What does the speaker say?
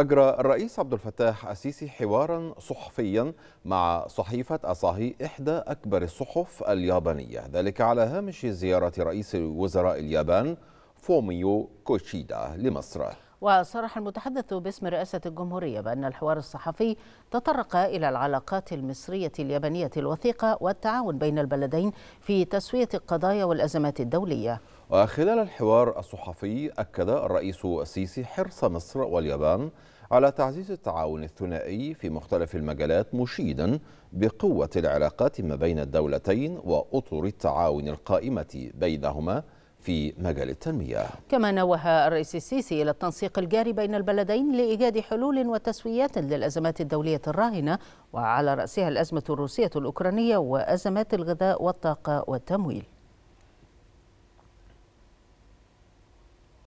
أجرى الرئيس عبد الفتاح السيسي حوارا صحفيا مع صحيفة أصاهي إحدى أكبر الصحف اليابانية ذلك على هامش زيارة رئيس وزراء اليابان فوميو كوشيدا لمصر وصرح المتحدث باسم رئاسة الجمهورية بأن الحوار الصحفي تطرق إلى العلاقات المصرية اليابانية الوثيقة والتعاون بين البلدين في تسوية القضايا والأزمات الدولية وخلال الحوار الصحفي أكد الرئيس السيسي حرص مصر واليابان على تعزيز التعاون الثنائي في مختلف المجالات مشيدا بقوة العلاقات ما بين الدولتين وأطر التعاون القائمة بينهما في مجال التنمية كما نوه الرئيس السيسي إلى التنسيق الجاري بين البلدين لإيجاد حلول وتسويات للأزمات الدولية الراهنة وعلى رأسها الأزمة الروسية الأوكرانية وأزمات الغذاء والطاقة والتمويل